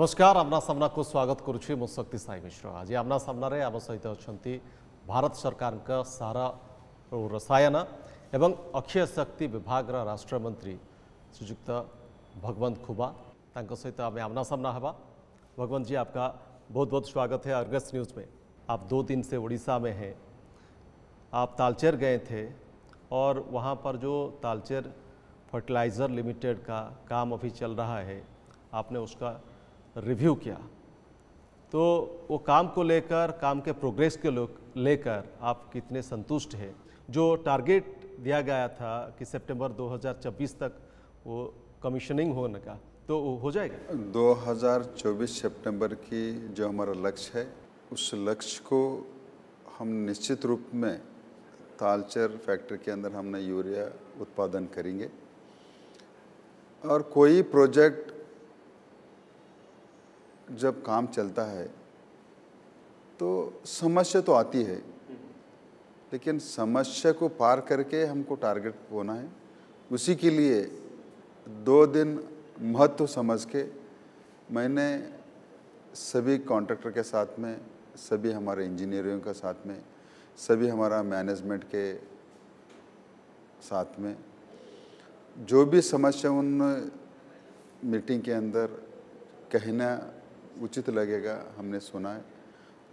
नमस्कार आमना सामना को स्वागत करुच्ची मु शक्ति साई मिश्र आज आमना सामने आम सहित अच्छा भारत सरकार का सारा रसायन एवं अक्षय शक्ति विभाग राष्ट्रमंत्री श्रीजुक्त भगवंत खुबा तक सहित आम आमना सामना हवा भगवंत जी आपका बहुत बहुत स्वागत है अर्गस न्यूज़ में आप दो दिन से उड़ीसा में हैं आप तालचेर गए थे और वहाँ पर जो तालचेर फर्टिलाइज़र लिमिटेड का काम अभी चल रहा है आपने उसका रिव्यू किया तो वो काम को लेकर काम के प्रोग्रेस लोग लेकर आप कितने संतुष्ट हैं जो टारगेट दिया गया था कि सितंबर 2024 तक वो कमीशनिंग होने का तो हो जाएगा 2024 सितंबर की जो हमारा लक्ष्य है उस लक्ष्य को हम निश्चित रूप में तालचर फैक्ट्री के अंदर हमने यूरिया उत्पादन करेंगे और कोई प्रोजेक्ट जब काम चलता है तो समस्या तो आती है लेकिन समस्या को पार करके हमको टारगेट होना है उसी के लिए दो दिन महत्व समझ के मैंने सभी कॉन्ट्रैक्टर के साथ में सभी हमारे इंजीनियरों के साथ में सभी हमारा मैनेजमेंट के साथ में जो भी समस्या उन मीटिंग के अंदर कहना उचित लगेगा हमने सुना है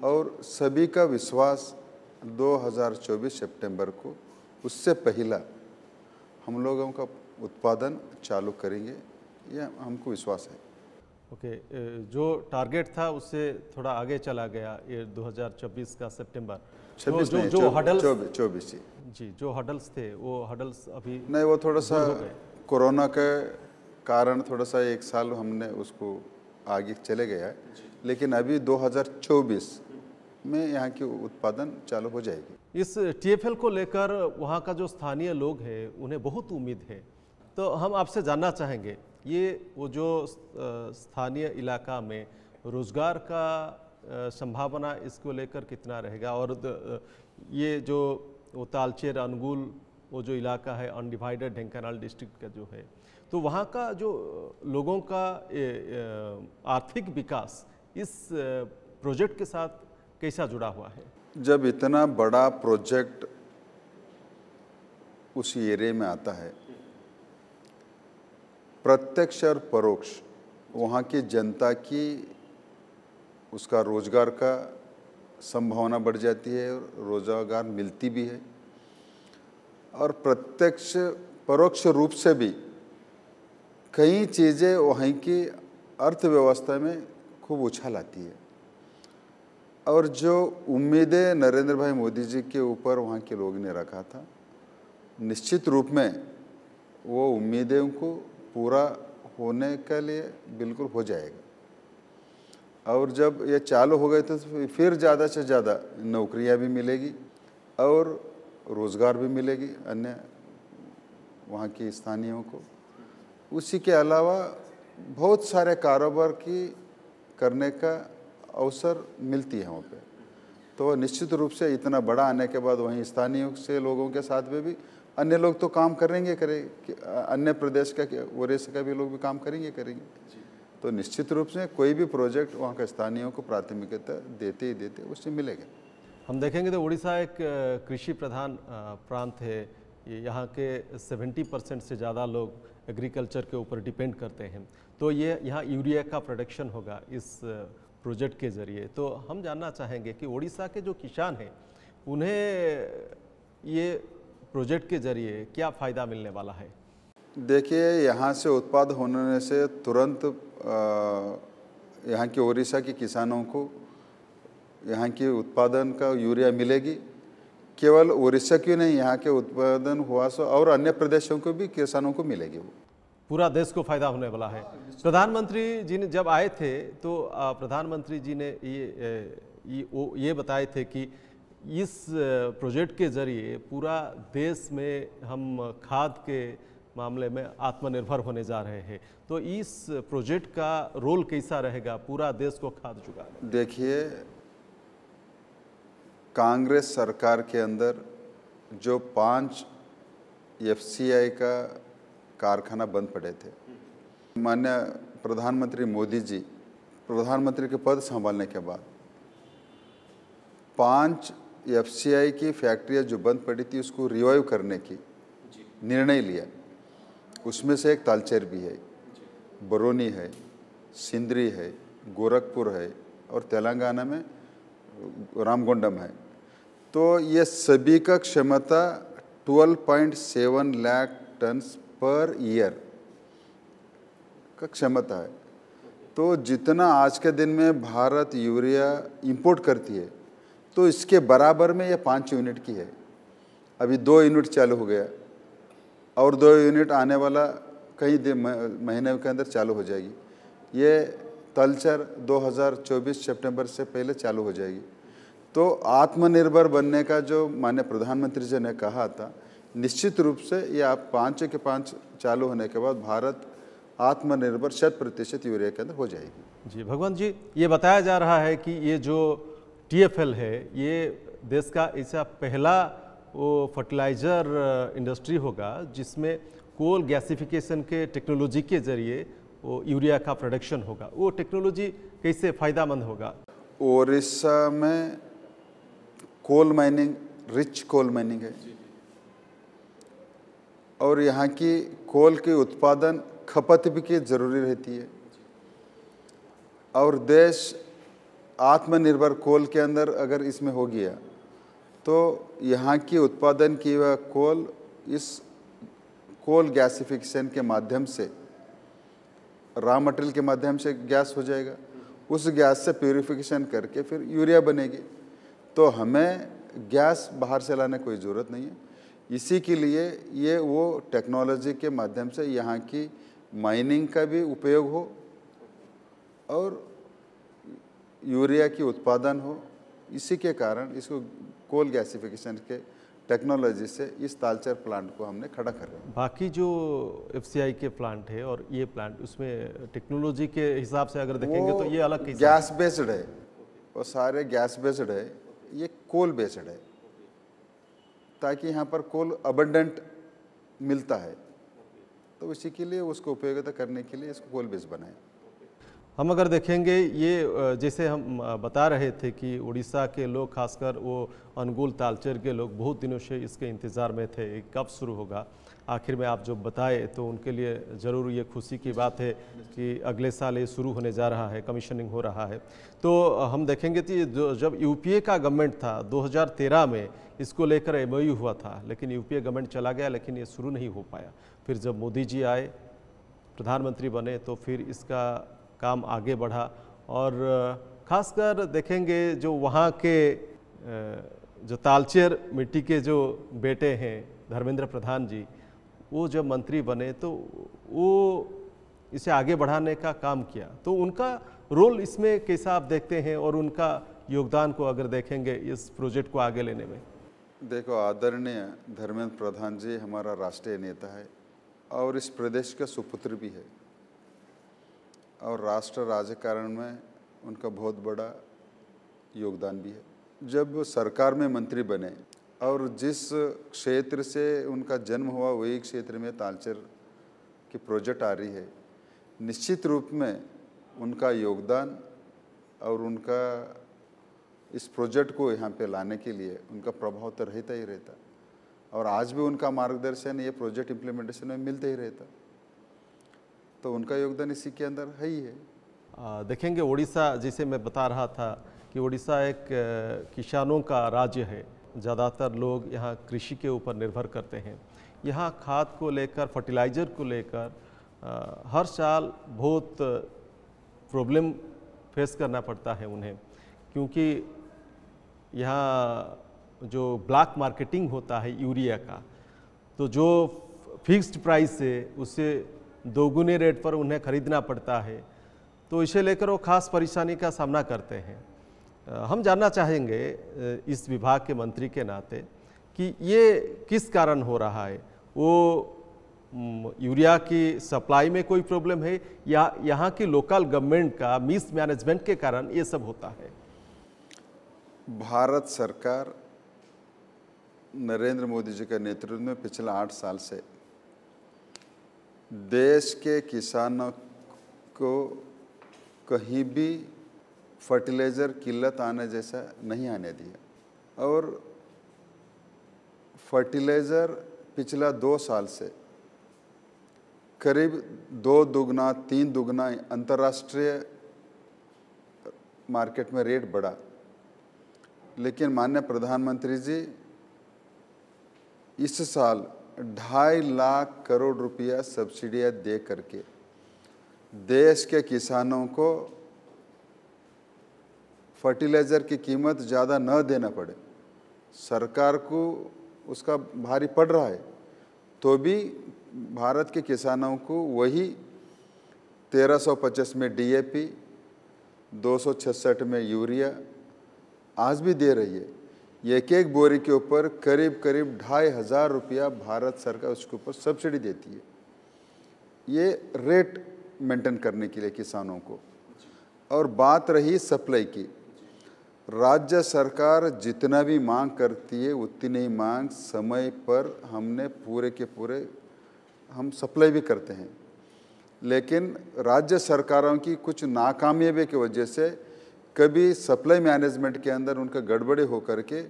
और सभी का विश्वास 2024 सितंबर को उससे पहला हम लोगों का उत्पादन चालू करेंगे यह हमको विश्वास है ओके okay, जो टारगेट था उससे थोड़ा आगे चला गया ये 2024 का सितंबर तो जो, जो हडल्स चौबीस जी जो हडल्स थे वो हडल्स अभी नहीं वो थोड़ा सा कोरोना के कारण थोड़ा सा एक साल हमने उसको आगे चले गया है लेकिन अभी 2024 में यहाँ की उत्पादन चालू हो जाएगी इस टीएफएल को लेकर वहाँ का जो स्थानीय लोग हैं उन्हें बहुत उम्मीद है तो हम आपसे जानना चाहेंगे ये वो जो स्थानीय इलाका में रोजगार का संभावना इसको लेकर कितना रहेगा और ये जो वो तालचेर अनुगुल वो जो इलाका है अनडिवाइडेड ढेंकानाल डिस्ट्रिक्ट का जो है तो वहाँ का जो लोगों का आर्थिक विकास इस प्रोजेक्ट के साथ कैसा जुड़ा हुआ है जब इतना बड़ा प्रोजेक्ट उसी एरिए में आता है प्रत्यक्ष और परोक्ष वहाँ की जनता की उसका रोजगार का संभावना बढ़ जाती है रोजगार मिलती भी है और प्रत्यक्ष परोक्ष रूप से भी कई चीज़ें वहीं की अर्थव्यवस्था में खूब उछाल आती है और जो उम्मीदें नरेंद्र भाई मोदी जी के ऊपर वहाँ के लोग ने रखा था निश्चित रूप में वो उम्मीदें को पूरा होने के लिए बिल्कुल हो जाएगा और जब ये चालू हो गए तो फिर ज़्यादा से ज़्यादा नौकरियाँ भी मिलेगी और रोज़गार भी मिलेगी अन्य वहाँ के स्थानीयों को उसी के अलावा बहुत सारे कारोबार की करने का अवसर मिलती है वहाँ पे तो निश्चित रूप से इतना बड़ा आने के बाद वहीं स्थानीय से लोगों के साथ में भी अन्य लोग तो काम करेंगे करेंगे अन्य प्रदेश का ओरेस का भी लोग भी काम करेंगे करेंगे तो निश्चित रूप से कोई भी प्रोजेक्ट वहाँ के स्थानीयों को प्राथमिकता देते ही देते उससे मिलेगा हम देखेंगे तो उड़ीसा एक कृषि प्रधान प्रांत है यहाँ के सेवेंटी परसेंट से ज़्यादा लोग एग्रीकल्चर के ऊपर डिपेंड करते हैं तो ये यहाँ यूरिया का प्रोडक्शन होगा इस प्रोजेक्ट के ज़रिए तो हम जानना चाहेंगे कि ओडिशा के जो किसान हैं उन्हें ये प्रोजेक्ट के ज़रिए क्या फ़ायदा मिलने वाला है देखिए यहाँ से उत्पाद होने से तुरंत यहाँ के ओडिशा के किसानों को यहाँ के उत्पादन का यूरिया मिलेगी केवल उड़ीसा की नहीं यहाँ के उत्पादन हुआ सो और अन्य प्रदेशों को भी किसानों को मिलेगी वो पूरा देश को फायदा होने वाला है प्रधानमंत्री जी ने जब आए थे तो प्रधानमंत्री जी ने ये ये, ये बताए थे कि इस प्रोजेक्ट के जरिए पूरा देश में हम खाद के मामले में आत्मनिर्भर होने जा रहे हैं तो इस प्रोजेक्ट का रोल कैसा रहेगा पूरा देश को खाद चुका देखिए कांग्रेस सरकार के अंदर जो पांच एफसीआई का कारखाना बंद पड़े थे मान्य प्रधानमंत्री मोदी जी प्रधानमंत्री के पद संभालने के बाद पांच एफसीआई की फैक्ट्रियाँ जो बंद पड़ी थी उसको रिवाइव करने की निर्णय लिया उसमें से एक तालचेर भी है बरौनी है सिंदरी है गोरखपुर है और तेलंगाना में रामगुंडम है तो ये सभी का क्षमता 12.7 लाख टन्स पर ईयर का क्षमता है तो जितना आज के दिन में भारत यूरिया इंपोर्ट करती है तो इसके बराबर में यह पाँच यूनिट की है अभी दो यूनिट चालू हो गया और दो यूनिट आने वाला कई दिन महीने के अंदर चालू हो जाएगी ये तलचर 2024 सितंबर से पहले चालू हो जाएगी तो आत्मनिर्भर बनने का जो माननीय प्रधानमंत्री जी ने कहा था निश्चित रूप से ये आप पाँच के पाँच चालू होने के बाद भारत आत्मनिर्भर शत प्रतिशत यूरिया के अंदर हो जाएगी जी भगवान जी ये बताया जा रहा है कि ये जो टीएफएल है ये देश का ऐसा पहला वो फर्टिलाइज़र इंडस्ट्री होगा जिसमें कोल गैसिफिकेशन के टेक्नोलॉजी के जरिए वो यूरिया का प्रोडक्शन होगा वो टेक्नोलॉजी कैसे फ़ायदा मंद होगा ओरिसा में coal mining rich coal mining है और यहाँ की कोल के उत्पादन खपत भी की ज़रूरी रहती है और देश आत्मनिर्भर कोल के अंदर अगर इसमें हो गया तो यहाँ की उत्पादन की वह कोल इस कोल गैसिफिकेशन के माध्यम से रॉ मटेरियल के माध्यम से गैस हो जाएगा हम्म। उस गैस से प्योरीफिकेशन करके फिर यूरिया बनेगी तो हमें गैस बाहर से लाने कोई ज़रूरत नहीं है इसी के लिए ये वो टेक्नोलॉजी के माध्यम से यहाँ की माइनिंग का भी उपयोग हो और यूरिया की उत्पादन हो इसी के कारण इसको कोल गैसिफिकेशन के टेक्नोलॉजी से इस तालचर प्लांट को हमने खड़ा कर बाकी जो एफ के प्लांट है और ये प्लांट उसमें टेक्नोलॉजी के हिसाब से अगर देखेंगे तो ये अलग गैस बेस्ड है वो सारे गैस बेस्ड है ये कोल बेस्ड है ताकि यहाँ पर कोल अबंडेंट मिलता है तो इसी के लिए उसको उपयोगिता करने के लिए इसको कोल बेस बनाए हम अगर देखेंगे ये जैसे हम बता रहे थे कि उड़ीसा के लोग खासकर वो अनुगुल तालचेर के लोग बहुत दिनों से इसके इंतज़ार में थे कब शुरू होगा आखिर में आप जो बताए तो उनके लिए ज़रूर ये खुशी की बात है कि अगले साल ये शुरू होने जा रहा है कमीशनिंग हो रहा है तो हम देखेंगे कि जब यूपीए का गवर्नमेंट था 2013 में इसको लेकर एम हुआ था लेकिन यूपीए गवर्नमेंट चला गया लेकिन ये शुरू नहीं हो पाया फिर जब मोदी जी आए प्रधानमंत्री बने तो फिर इसका काम आगे बढ़ा और खासकर देखेंगे जो वहाँ के जो तालचेर मिट्टी के जो बेटे हैं धर्मेंद्र प्रधान जी वो जब मंत्री बने तो वो इसे आगे बढ़ाने का काम किया तो उनका रोल इसमें कैसा आप देखते हैं और उनका योगदान को अगर देखेंगे इस प्रोजेक्ट को आगे लेने में देखो आदरणीय धर्मेंद्र प्रधान जी हमारा राष्ट्रीय नेता है और इस प्रदेश का सुपुत्र भी है और राष्ट्र राजकारण में उनका बहुत बड़ा योगदान भी है जब सरकार में मंत्री बने और जिस क्षेत्र से उनका जन्म हुआ वही क्षेत्र में तालचेर की प्रोजेक्ट आ रही है निश्चित रूप में उनका योगदान और उनका इस प्रोजेक्ट को यहाँ पे लाने के लिए उनका प्रभाव तो रहता ही रहता और आज भी उनका मार्गदर्शन ये प्रोजेक्ट इम्प्लीमेंटेशन में मिलते ही रहता तो उनका योगदान इसी के अंदर है ही है आ, देखेंगे उड़ीसा जिसे मैं बता रहा था कि उड़ीसा एक किसानों का राज्य है ज़्यादातर लोग यहाँ कृषि के ऊपर निर्भर करते हैं यहाँ खाद को लेकर फर्टिलाइज़र को लेकर हर साल बहुत प्रॉब्लम फेस करना पड़ता है उन्हें क्योंकि यहाँ जो ब्लैक मार्केटिंग होता है यूरिया का तो जो फिक्स्ड प्राइस से उसे दोगुने रेट पर उन्हें ख़रीदना पड़ता है तो इसे लेकर वो खास परेशानी का सामना करते हैं हम जानना चाहेंगे इस विभाग के मंत्री के नाते कि ये किस कारण हो रहा है वो यूरिया की सप्लाई में कोई प्रॉब्लम है या यहाँ की लोकल गवर्नमेंट का मिस मैनेजमेंट के कारण ये सब होता है भारत सरकार नरेंद्र मोदी जी के नेतृत्व में पिछले आठ साल से देश के किसानों को कहीं भी फर्टिलाइज़र किल्लत आने जैसा नहीं आने दिया और फर्टिलाइज़र पिछला दो साल से करीब दो दुगना तीन दुगना अंतर्राष्ट्रीय मार्केट में रेट बढ़ा लेकिन माननीय प्रधानमंत्री जी इस साल ढाई लाख करोड़ रुपया सब्सिडिया दे करके देश के किसानों को फर्टिलाइज़र की कीमत ज़्यादा न देना पड़े सरकार को उसका भारी पड़ रहा है तो भी भारत के किसानों को वही 1350 में डीएपी 266 में यूरिया आज भी दे रही है एक एक बोरी के ऊपर करीब करीब ढाई हज़ार रुपया भारत सरकार उसके ऊपर सब्सिडी देती है ये रेट मेंटेन करने के लिए किसानों को और बात रही सप्लाई की राज्य सरकार जितना भी मांग करती है उतनी ही मांग समय पर हमने पूरे के पूरे हम सप्लाई भी करते हैं लेकिन राज्य सरकारों की कुछ नाकामयाबी की वजह से कभी सप्लाई मैनेजमेंट के अंदर उनका गड़बड़ी हो करके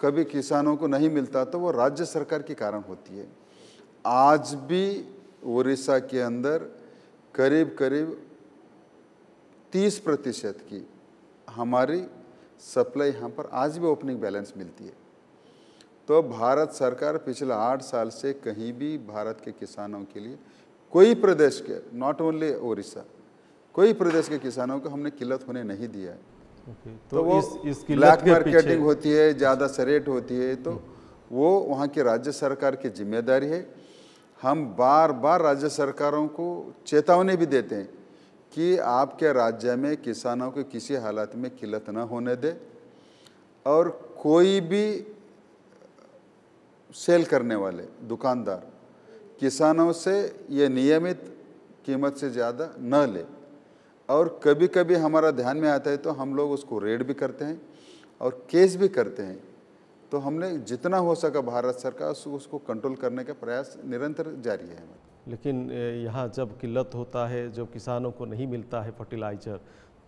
कभी किसानों को नहीं मिलता तो वो राज्य सरकार के कारण होती है आज भी उड़ीसा के अंदर करीब करीब तीस प्रतिशत की हमारी सप्लाई यहाँ पर आज भी ओपनिंग बैलेंस मिलती है तो भारत सरकार पिछले आठ साल से कहीं भी भारत के किसानों के लिए कोई प्रदेश के नॉट ओनली ओडिशा कोई प्रदेश के किसानों को हमने किल्लत होने नहीं दिया है तो, तो वो इस, इस ब्लैक मार्केटिंग होती है ज़्यादा सरेट होती है तो हम्म। वो वहाँ की राज्य सरकार की जिम्मेदारी है हम बार बार राज्य सरकारों को चेतावनी भी देते हैं कि आपके राज्य में किसानों को किसी हालत में किल्लत न होने दे और कोई भी सेल करने वाले दुकानदार किसानों से ये नियमित कीमत से ज़्यादा न ले और कभी कभी हमारा ध्यान में आता है तो हम लोग उसको रेड भी करते हैं और केस भी करते हैं तो हमने जितना हो सका भारत सरकार उसको कंट्रोल करने का प्रयास निरंतर जारी है लेकिन यहाँ जब किल्लत होता है जब किसानों को नहीं मिलता है फर्टिलाइज़र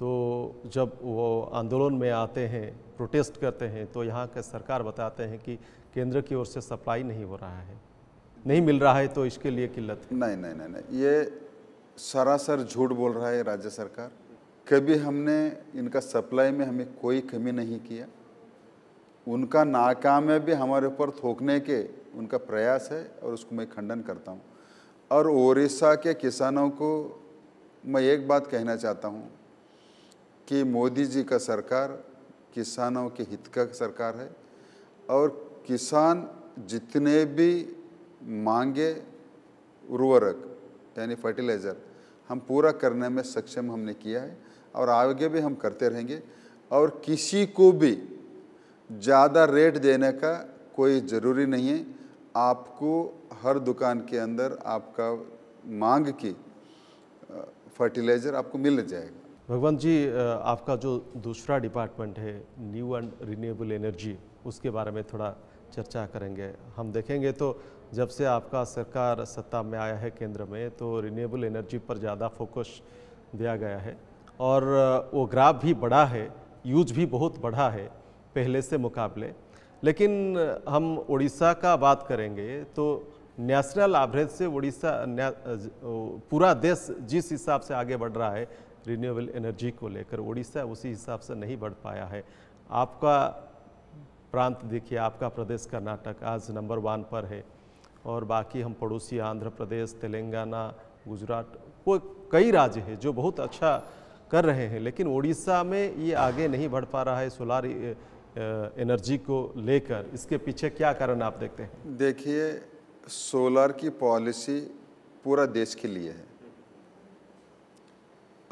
तो जब वो आंदोलन में आते हैं प्रोटेस्ट करते हैं तो यहाँ के सरकार बताते हैं कि केंद्र की ओर से सप्लाई नहीं हो रहा है नहीं मिल रहा है तो इसके लिए किल्लत नहीं नहीं नहीं नहीं ये सरासर झूठ बोल रहा है राज्य सरकार कभी हमने इनका सप्लाई में हमें कोई कमी नहीं किया उनका नाकाम भी हमारे ऊपर थोकने के उनका प्रयास है और उसको मैं खंडन करता हूँ और ओडिशा के किसानों को मैं एक बात कहना चाहता हूँ कि मोदी जी का सरकार किसानों के हित का सरकार है और किसान जितने भी मांगे उर्वरक यानी फर्टिलाइज़र हम पूरा करने में सक्षम हमने किया है और आगे भी हम करते रहेंगे और किसी को भी ज़्यादा रेट देने का कोई ज़रूरी नहीं है आपको हर दुकान के अंदर आपका मांग की फर्टिलाइज़र आपको मिल जाएगा भगवंत जी आपका जो दूसरा डिपार्टमेंट है न्यू एंड रिन्यूएबल एनर्जी उसके बारे में थोड़ा चर्चा करेंगे हम देखेंगे तो जब से आपका सरकार सत्ता में आया है केंद्र में तो रिन्यूएबल एनर्जी पर ज़्यादा फोकस दिया गया है और वो ग्राफ भी बड़ा है यूज भी बहुत बढ़ा है पहले से मुकाबले लेकिन हम उड़ीसा का बात करेंगे तो नेशनल एवरेज से उड़ीसा पूरा देश जिस हिसाब से आगे बढ़ रहा है रिन्यूएबल एनर्जी को लेकर उड़ीसा उसी हिसाब से नहीं बढ़ पाया है आपका प्रांत देखिए आपका प्रदेश कर्नाटक आज नंबर वन पर है और बाकी हम पड़ोसी आंध्र प्रदेश तेलंगाना गुजरात वो कई राज्य हैं जो बहुत अच्छा कर रहे हैं लेकिन उड़ीसा में ये आगे नहीं बढ़ पा रहा है सोलार एनर्जी को लेकर इसके पीछे क्या कारण आप देखते हैं देखिए सोलर की पॉलिसी पूरा देश के लिए है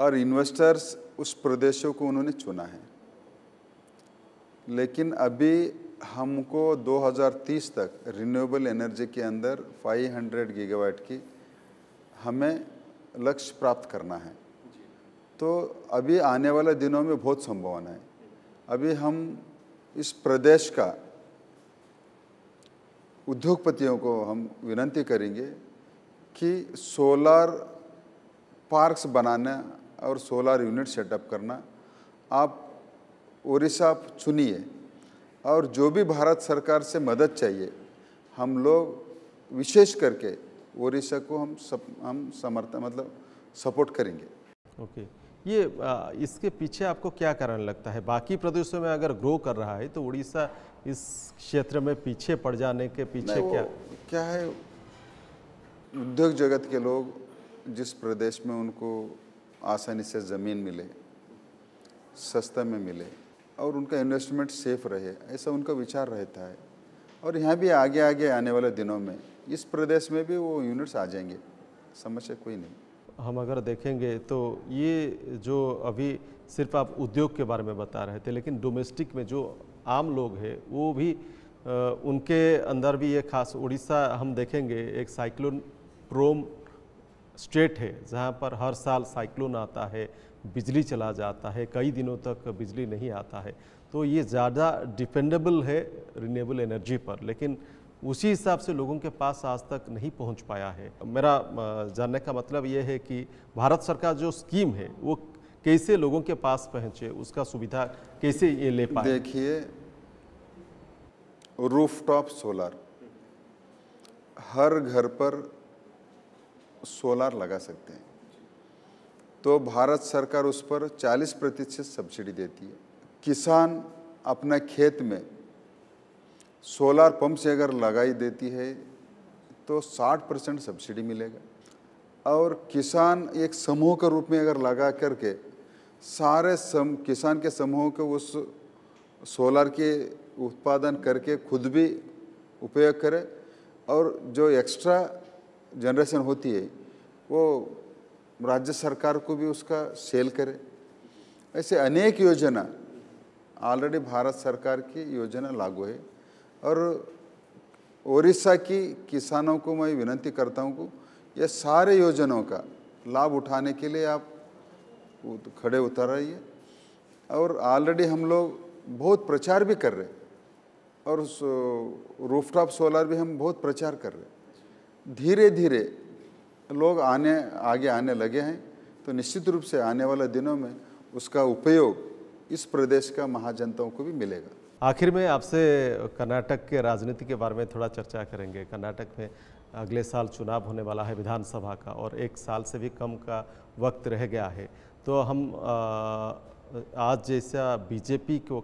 और इन्वेस्टर्स उस प्रदेशों को उन्होंने चुना है लेकिन अभी हमको 2030 तक रिन्यूएबल एनर्जी के अंदर 500 गीगावाट की हमें लक्ष्य प्राप्त करना है तो अभी आने वाले दिनों में बहुत संभावना है अभी हम इस प्रदेश का उद्योगपतियों को हम विनती करेंगे कि सोलार पार्क्स बनाना और सोलार यूनिट सेटअप करना आप उड़ीसा चुनिए और जो भी भारत सरकार से मदद चाहिए हम लोग विशेष करके ओडिशा को हम सब हम समर्थन मतलब सपोर्ट करेंगे ओके okay. ये इसके पीछे आपको क्या कारण लगता है बाकी प्रदेशों में अगर ग्रो कर रहा है तो उड़ीसा इस क्षेत्र में पीछे पड़ जाने के पीछे क्या क्या है उद्योग जगत के लोग जिस प्रदेश में उनको आसानी से ज़मीन मिले सस्ता में मिले और उनका इन्वेस्टमेंट सेफ रहे ऐसा उनका विचार रहता है और यहाँ भी आगे आगे आने वाले दिनों में इस प्रदेश में भी वो यूनिट्स आ जाएंगे समस्या कोई नहीं हम अगर देखेंगे तो ये जो अभी सिर्फ आप उद्योग के बारे में बता रहे थे लेकिन डोमेस्टिक में जो आम लोग हैं वो भी आ, उनके अंदर भी ये खास उड़ीसा हम देखेंगे एक साइक्लोन प्रोम स्टेट है जहाँ पर हर साल साइक्लोन आता है बिजली चला जाता है कई दिनों तक बिजली नहीं आता है तो ये ज़्यादा डिपेंडेबल है रिन्यूएबल एनर्जी पर लेकिन उसी हिसाब से लोगों के पास आज तक नहीं पहुंच पाया है मेरा जानने का मतलब ये है कि भारत सरकार जो स्कीम है वो कैसे लोगों के पास पहुंचे उसका सुविधा कैसे ये ले पाए देखिए रूफटॉप सोलर हर घर पर सोलर लगा सकते हैं तो भारत सरकार उस पर 40 प्रतिशत सब्सिडी देती है किसान अपना खेत में सोलार पंप से अगर लगाई देती है तो 60 परसेंट सब्सिडी मिलेगा और किसान एक समूह के रूप में अगर लगा करके सारे सम किसान के समूह के उस सोलार के उत्पादन करके खुद भी उपयोग करे और जो एक्स्ट्रा जनरेशन होती है वो राज्य सरकार को भी उसका सेल करे ऐसे अनेक योजना ऑलरेडी भारत सरकार की योजना लागू है और ओडिशा की किसानों को मैं विनती करता हूँ ये सारे योजनाओं का लाभ उठाने के लिए आप खड़े उतर रहिए और ऑलरेडी हम लोग बहुत प्रचार भी कर रहे और उस रूफटॉप सोलर भी हम बहुत प्रचार कर रहे धीरे धीरे लोग आने आगे आने लगे हैं तो निश्चित रूप से आने वाले दिनों में उसका उपयोग इस प्रदेश का महाजनताओं को भी मिलेगा आखिर में आपसे कर्नाटक के राजनीति के बारे में थोड़ा चर्चा करेंगे कर्नाटक में अगले साल चुनाव होने वाला है विधानसभा का और एक साल से भी कम का वक्त रह गया है तो हम आज जैसा बीजेपी को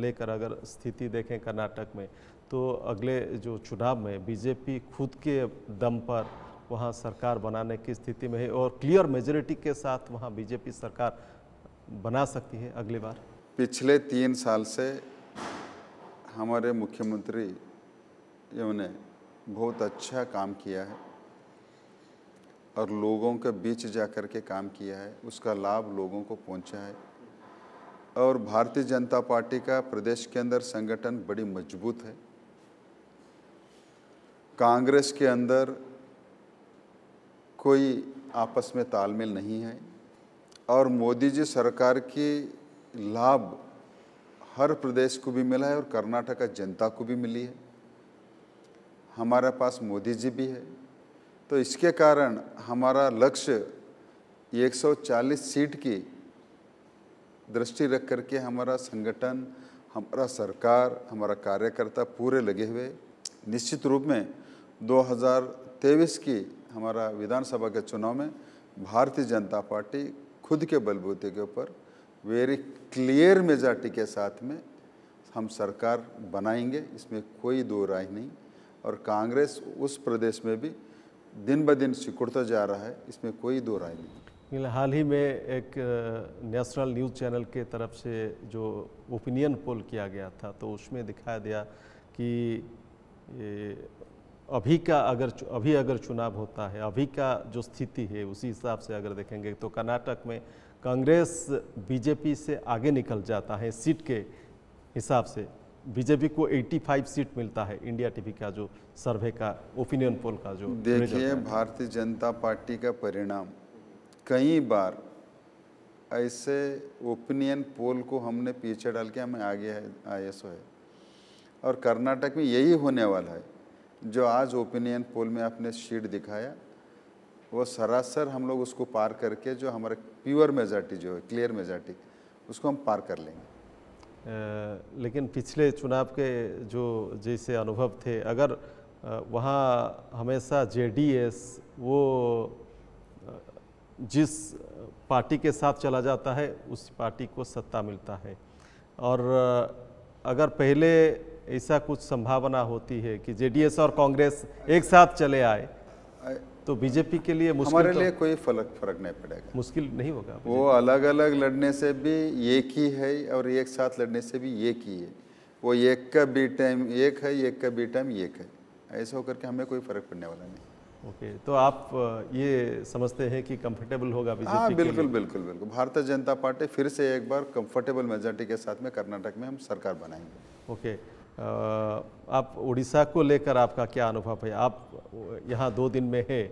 लेकर अगर स्थिति देखें कर्नाटक में तो अगले जो चुनाव में बीजेपी खुद के दम पर वहाँ सरकार बनाने की स्थिति में है और क्लियर मेजोरिटी के साथ वहाँ बीजेपी सरकार बना सकती है अगली बार पिछले तीन साल से हमारे मुख्यमंत्री ने बहुत अच्छा काम किया है और लोगों के बीच जा कर के काम किया है उसका लाभ लोगों को पहुंचा है और भारतीय जनता पार्टी का प्रदेश के अंदर संगठन बड़ी मजबूत है कांग्रेस के अंदर कोई आपस में तालमेल नहीं है और मोदी जी सरकार की लाभ हर प्रदेश को भी मिला है और का जनता को भी मिली है हमारे पास मोदी जी भी है तो इसके कारण हमारा लक्ष्य 140 सीट की दृष्टि रख करके हमारा संगठन हमारा सरकार हमारा कार्यकर्ता पूरे लगे हुए निश्चित रूप में 2023 की हमारा विधानसभा के चुनाव में भारतीय जनता पार्टी खुद के बलबूते के ऊपर वेरी क्लियर मेजॉरिटी के साथ में हम सरकार बनाएंगे इसमें कोई दो राय नहीं और कांग्रेस उस प्रदेश में भी दिन ब दिन सिकुड़ता जा रहा है इसमें कोई दो राय नहीं हाल ही में एक नेशनल न्यूज़ चैनल के तरफ से जो ओपिनियन पोल किया गया था तो उसमें दिखाया दिया कि अभी का अगर अभी अगर चुनाव होता है अभी का जो स्थिति है उसी हिसाब से अगर देखेंगे तो कर्नाटक में कांग्रेस बीजेपी से आगे निकल जाता है सीट के हिसाब से बीजेपी को 85 सीट मिलता है इंडिया टीवी का जो सर्वे का ओपिनियन पोल का जो देखिए भारतीय जनता पार्टी का परिणाम कई बार ऐसे ओपिनियन पोल को हमने पीछे डाल के हमें आगे है आई है और कर्नाटक में यही होने वाला है जो आज ओपिनियन पोल में आपने शीट दिखाया वो सरासर हम लोग उसको पार करके जो हमारे प्योर मेजॉरिटी जो है क्लियर मेजॉरिटी उसको हम पार कर लेंगे आ, लेकिन पिछले चुनाव के जो जैसे अनुभव थे अगर वहाँ हमेशा जेडीएस वो जिस पार्टी के साथ चला जाता है उस पार्टी को सत्ता मिलता है और अगर पहले ऐसा कुछ संभावना होती है कि जेडीएस और कांग्रेस एक साथ चले आए तो बीजेपी के लिए मुश्किल हमारे तो- लिए कोई फर्क फर्क नहीं पड़ेगा मुश्किल नहीं होगा वो अलग अलग लड़ने से भी एक ही है और एक साथ लड़ने से भी एक ही है वो एक का बी टाइम एक है एक का बी टाइम एक है ऐसा होकर के हमें कोई फर्क पड़ने वाला नहीं ओके तो आप ये समझते हैं कि कंफर्टेबल होगा बीजेपी हाँ बिल्कुल बिल्कुल बिल्कुल भारतीय जनता पार्टी फिर से एक बार कंफर्टेबल मेजोरिटी के साथ में कर्नाटक में हम सरकार बनाएंगे ओके आप उड़ीसा को लेकर आपका क्या अनुभव है आप यहाँ दो दिन में है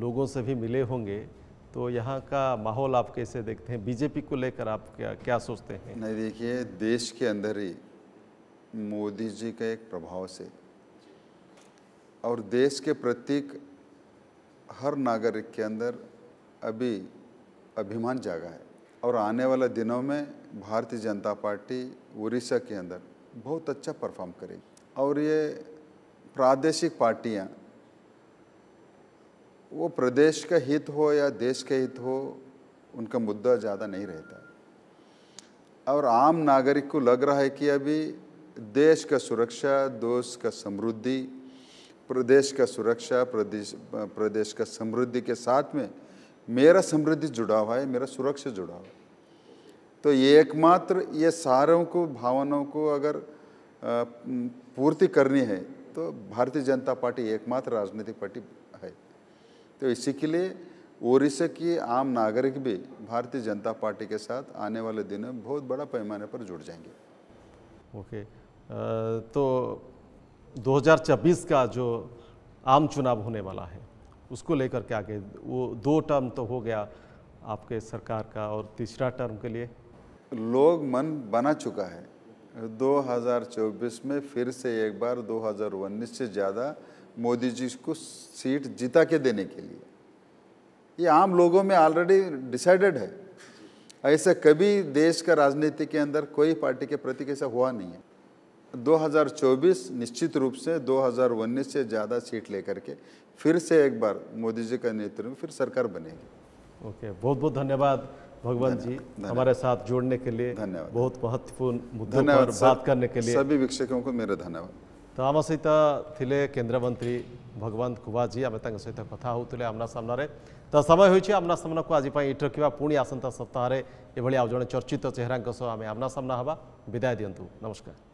लोगों से भी मिले होंगे तो यहाँ का माहौल आप कैसे देखते हैं बीजेपी को लेकर आप क्या क्या सोचते हैं नहीं देखिए देश के अंदर ही मोदी जी के एक प्रभाव से और देश के प्रतीक हर नागरिक के अंदर अभी अभिमान जागा है और आने वाले दिनों में भारतीय जनता पार्टी उड़ीसा के अंदर बहुत अच्छा परफॉर्म करेगी और ये प्रादेशिक पार्टियाँ वो प्रदेश का हित हो या देश का हित हो उनका मुद्दा ज़्यादा नहीं रहता और आम नागरिक को लग रहा है कि अभी देश का सुरक्षा देश का समृद्धि प्रदेश का सुरक्षा प्रदेश प्रदेश का समृद्धि के साथ में मेरा समृद्धि जुड़ा हुआ है मेरा सुरक्षा जुड़ा हुआ है तो ये एकमात्र ये सारों को भावनाओं को अगर पूर्ति करनी है तो भारतीय जनता पार्टी एकमात्र राजनीतिक पार्टी है तो इसी के लिए ओडिशा के आम नागरिक भी भारतीय जनता पार्टी के साथ आने वाले दिनों में बहुत बड़ा पैमाने पर जुड़ जाएंगे ओके तो 2024 का जो आम चुनाव होने वाला है उसको लेकर क्या आगे वो दो टर्म तो हो गया आपके सरकार का और तीसरा टर्म के लिए लोग मन बना चुका है 2024 में फिर से एक बार 2019 से ज़्यादा मोदी जी को सीट जिता के देने के लिए ये आम लोगों में ऑलरेडी डिसाइडेड है ऐसा कभी देश का राजनीति के अंदर कोई पार्टी के प्रति ऐसा हुआ नहीं है 2024 निश्चित रूप से 2019 से ज़्यादा सीट लेकर के फिर से एक बार मोदी जी का नेतृत्व में फिर सरकार बनेगी ओके okay, बहुत बहुत धन्यवाद भगवान जी हमारे साथ जुड़ने के लिए धन्यवाद बहुत महत्वपूर्ण मुद्दों पर बात करने के लिए सभी वीक्षकों को मेरा धन्यवाद तो आम सहित थे केन्द्र मंत्री भगवंत जी आम सहित कथा होते आमना सामने तो समय होती आमना सामना को आज इट रखा पुणी आसंता सप्ताह में ये आज जड़े चर्चित चेहरा आम आमना सामना हवा विदाय दिंतु नमस्कार